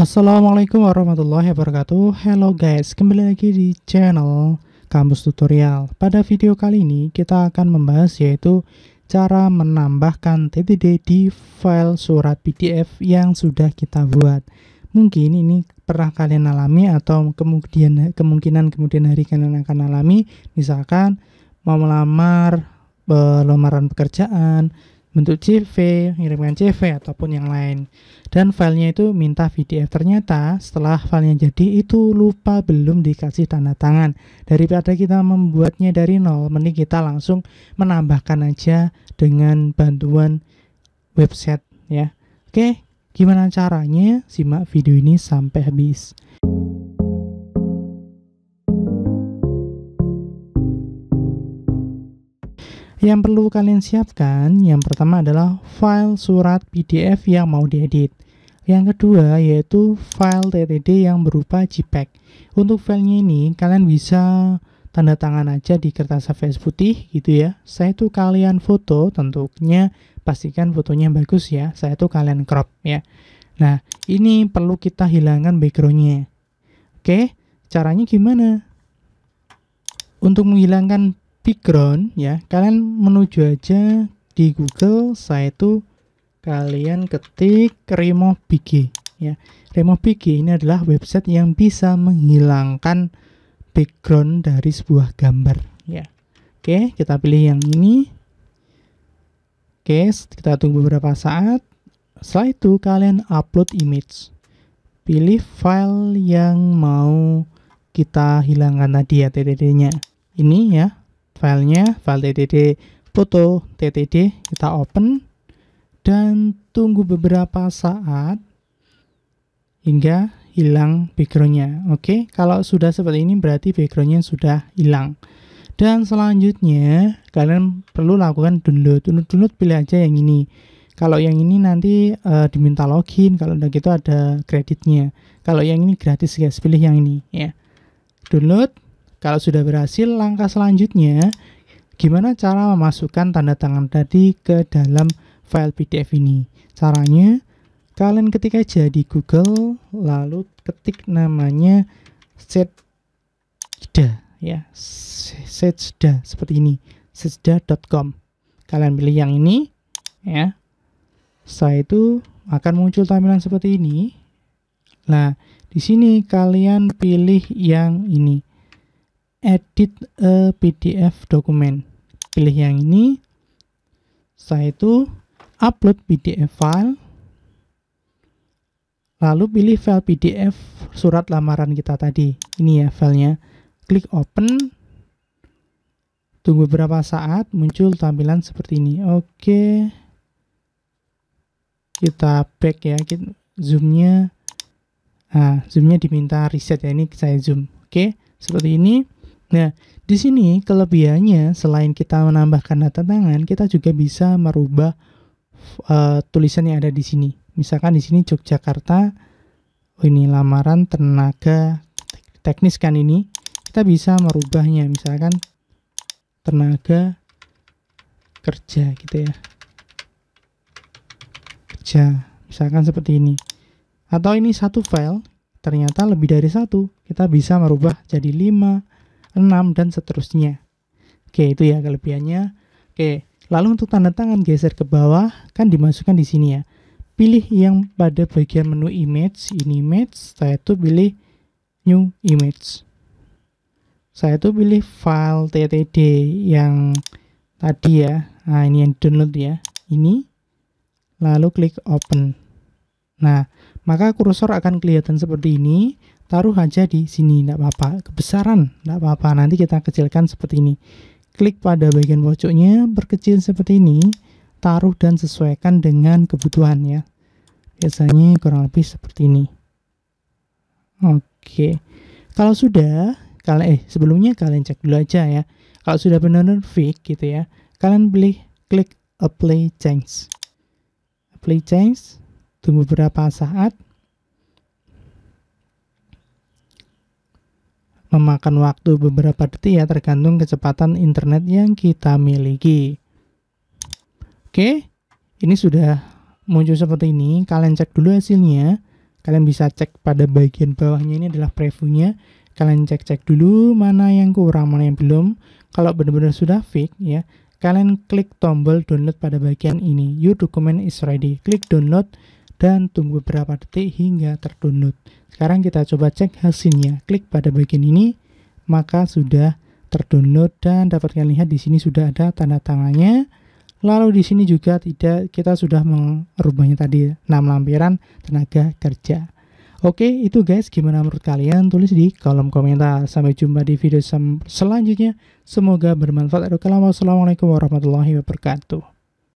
Assalamualaikum warahmatullahi wabarakatuh Hello guys, kembali lagi di channel Kampus Tutorial Pada video kali ini kita akan membahas yaitu Cara menambahkan TTD di file surat PDF yang sudah kita buat Mungkin ini pernah kalian alami atau kemudian kemungkinan kemudian hari kalian akan alami Misalkan mau melamar, eh, lamaran pekerjaan, bentuk CV, ngirimkan CV ataupun yang lain. Dan filenya itu minta PDF. Ternyata setelah filenya jadi itu lupa belum dikasih tanda tangan. Daripada kita membuatnya dari nol, mending kita langsung menambahkan aja dengan bantuan website ya. Oke, gimana caranya? Simak video ini sampai habis. Yang perlu kalian siapkan, yang pertama adalah file surat PDF yang mau diedit. Yang kedua yaitu file TTD yang berupa JPEG. Untuk filenya ini kalian bisa tanda tangan aja di kertas A4 putih gitu ya. Saya tuh kalian foto tentunya pastikan fotonya bagus ya. Saya tuh kalian crop ya. Nah, ini perlu kita hilangkan backgroundnya. Oke, caranya gimana? Untuk menghilangkan background ya kalian menuju aja di Google saya itu kalian ketik remove BG ya remove BG ini adalah website yang bisa menghilangkan background dari sebuah gambar ya oke kita pilih yang ini oke kita tunggu beberapa saat setelah itu kalian upload image pilih file yang mau kita hilangkan tadi ya TDD nya ini ya filenya file ttd foto ttd kita open dan tunggu beberapa saat hingga hilang backgroundnya oke kalau sudah seperti ini berarti backgroundnya sudah hilang dan selanjutnya kalian perlu lakukan download download, download pilih aja yang ini kalau yang ini nanti uh, diminta login, kalau udah gitu ada kreditnya. Kalau yang ini gratis guys, pilih yang ini ya. Download, kalau sudah berhasil, langkah selanjutnya gimana cara memasukkan tanda tangan tadi ke dalam file PDF ini. Caranya, kalian ketik aja di Google, lalu ketik namanya set setda ya, set setda seperti ini, setda.com. Kalian pilih yang ini, ya. Setelah itu akan muncul tampilan seperti ini. Nah, di sini kalian pilih yang ini edit a eh, PDF dokumen. Pilih yang ini. Setelah itu upload PDF file. Lalu pilih file PDF surat lamaran kita tadi. Ini ya filenya. Klik open. Tunggu beberapa saat muncul tampilan seperti ini. Oke. Kita back ya. zoomnya. Nah, zoomnya diminta reset ya. Ini saya zoom. Oke, seperti ini. Nah, di sini kelebihannya selain kita menambahkan data tangan, kita juga bisa merubah uh, tulisan yang ada di sini. Misalkan di sini Yogyakarta, oh ini lamaran tenaga teknis kan ini, kita bisa merubahnya. Misalkan tenaga kerja gitu ya, kerja. Misalkan seperti ini. Atau ini satu file, ternyata lebih dari satu, kita bisa merubah jadi lima. 6, dan seterusnya. Oke, itu ya kelebihannya. Oke, lalu untuk tanda tangan geser ke bawah, kan dimasukkan di sini ya. Pilih yang pada bagian menu image, ini image, saya itu pilih new image. Saya itu pilih file TTD yang tadi ya. Nah, ini yang download ya. Ini lalu klik open. Nah, maka kursor akan kelihatan seperti ini taruh aja di sini tidak apa-apa kebesaran tidak apa-apa nanti kita kecilkan seperti ini klik pada bagian pojoknya berkecil seperti ini taruh dan sesuaikan dengan kebutuhan ya biasanya kurang lebih seperti ini oke kalau sudah kalian eh sebelumnya kalian cek dulu aja ya kalau sudah benar-benar fix gitu ya kalian pilih klik apply change apply change tunggu beberapa saat memakan waktu beberapa detik ya tergantung kecepatan internet yang kita miliki. Oke, ini sudah muncul seperti ini. Kalian cek dulu hasilnya. Kalian bisa cek pada bagian bawahnya ini adalah previewnya. Kalian cek-cek dulu mana yang kurang, mana yang belum. Kalau benar-benar sudah fix ya, kalian klik tombol download pada bagian ini. Your document is ready. Klik download dan tunggu beberapa detik hingga terdownload. Sekarang kita coba cek hasilnya. Klik pada bagian ini, maka sudah terdownload dan dapat kalian lihat di sini sudah ada tanda tangannya. Lalu di sini juga tidak kita sudah merubahnya tadi 6 lampiran tenaga kerja. Oke, itu guys gimana menurut kalian? Tulis di kolom komentar. Sampai jumpa di video selanjutnya. Semoga bermanfaat. Assalamualaikum warahmatullahi wabarakatuh.